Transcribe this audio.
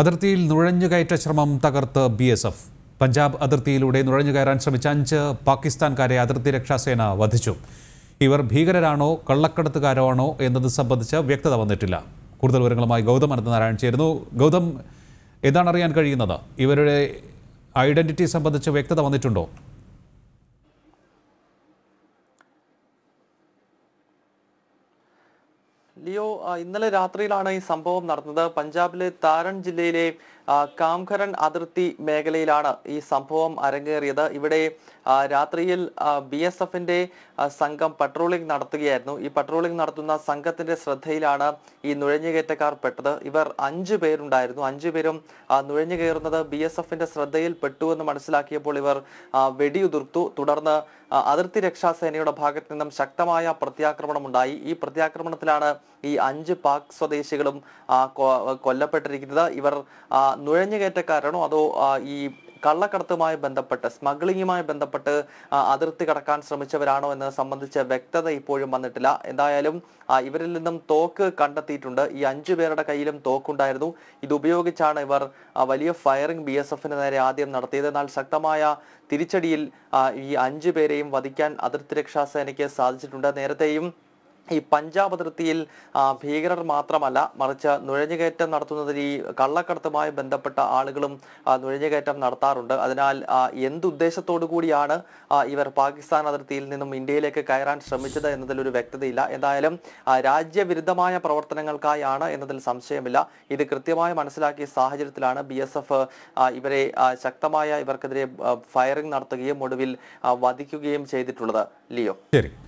അതിർത്തിയിൽ നുഴഞ്ഞുകയറ്റ ശ്രമം തകർത്ത് ബി എസ് എഫ് പഞ്ചാബ് അതിർത്തിയിലൂടെ നുഴഞ്ഞുകയറാൻ ശ്രമിച്ച അഞ്ച് പാകിസ്ഥാൻകാരെ അതിർത്തി രക്ഷാസേന വധിച്ചു ഇവർ ഭീകരരാണോ കള്ളക്കടത്തുകാരോ ആണോ എന്നത് സംബന്ധിച്ച് വ്യക്തത വന്നിട്ടില്ല കൂടുതൽ വിവരങ്ങളുമായി ഗൗതം അനന്തനാരായൺ ചേരുന്നു ഗൗതം എന്താണ് അറിയാൻ കഴിയുന്നത് ഇവരുടെ ഐഡന്റിറ്റി സംബന്ധിച്ച് വ്യക്തത വന്നിട്ടുണ്ടോ ലിയോ ഇന്നലെ രാത്രിയിലാണ് ഈ സംഭവം നടന്നത് പഞ്ചാബിലെ താരൺ ജില്ലയിലെ കാംഖരൻ അതിർത്തി മേഖലയിലാണ് ഈ സംഭവം അരങ്ങേറിയത് ഇവിടെ രാത്രിയിൽ ബി എസ് എഫിന്റെ സംഘം പട്രോളിംഗ് നടത്തുകയായിരുന്നു ഈ പട്രോളിംഗ് നടത്തുന്ന സംഘത്തിന്റെ ശ്രദ്ധയിലാണ് ഈ നുഴഞ്ഞുകയറ്റക്കാർ പെട്ടത് ഇവർ അഞ്ചു പേരുണ്ടായിരുന്നു അഞ്ചു പേരും നുഴഞ്ഞു കയറുന്നത് ബി എസ് എഫിന്റെ ശ്രദ്ധയിൽ പെട്ടു എന്ന് മനസ്സിലാക്കിയപ്പോൾ ഇവർ വെടിയുതിർത്തു തുടർന്ന് അതിർത്തി രക്ഷാസേനയുടെ ഭാഗത്തു നിന്നും ശക്തമായ പ്രത്യാക്രമണം ഉണ്ടായി ഈ പ്രത്യാക്രമണത്തിലാണ് ഈ അഞ്ച് പാക് സ്വദേശികളും കൊല്ലപ്പെട്ടിരിക്കുന്നത് ഇവർ നുഴഞ്ഞുകയറ്റക്കാരാണോ അതോ ഈ കള്ളക്കടത്തുമായി ബന്ധപ്പെട്ട് സ്മഗ്ലിങ്ങുമായി ബന്ധപ്പെട്ട് അതിർത്തി കടക്കാൻ ശ്രമിച്ചവരാണോ എന്ന് സംബന്ധിച്ച വ്യക്തത ഇപ്പോഴും വന്നിട്ടില്ല എന്തായാലും ഇവരിൽ നിന്നും തോക്ക് കണ്ടെത്തിയിട്ടുണ്ട് ഈ അഞ്ചു പേരുടെ കയ്യിലും തോക്കുണ്ടായിരുന്നു ഇത് ഉപയോഗിച്ചാണ് ഇവർ വലിയ ഫയറിംഗ് ബി എസ് എഫിന് നേരെ ആദ്യം നടത്തിയത് എന്നാൽ ശക്തമായ തിരിച്ചടിയിൽ ഈ അഞ്ചു പേരെയും വധിക്കാൻ അതിർത്തി രക്ഷാ സേനയ്ക്ക് സാധിച്ചിട്ടുണ്ട് നേരത്തെയും ഈ പഞ്ചാബ് അതിർത്തിയിൽ ഭീകരർ മാത്രമല്ല മറിച്ച് നുഴഞ്ഞുകയറ്റം നടത്തുന്നതിൽ ഈ കള്ളക്കടത്തുമായി ബന്ധപ്പെട്ട ആളുകളും നുഴഞ്ഞുകയറ്റം നടത്താറുണ്ട് അതിനാൽ എന്തുദ്ദേശത്തോടു കൂടിയാണ് ഇവർ പാകിസ്ഥാൻ അതിർത്തിയിൽ നിന്നും ഇന്ത്യയിലേക്ക് കയറാൻ ശ്രമിച്ചത് എന്നതിൽ ഒരു വ്യക്തതയില്ല എന്തായാലും രാജ്യവിരുദ്ധമായ പ്രവർത്തനങ്ങൾക്കായാണ് എന്നതിൽ സംശയമില്ല ഇത് കൃത്യമായി മനസ്സിലാക്കിയ സാഹചര്യത്തിലാണ് ബി ഇവരെ ശക്തമായ ഇവർക്കെതിരെ ഫയറിംഗ് നടത്തുകയും ഒടുവിൽ വധിക്കുകയും ചെയ്തിട്ടുള്ളത് ലിയോ ശരി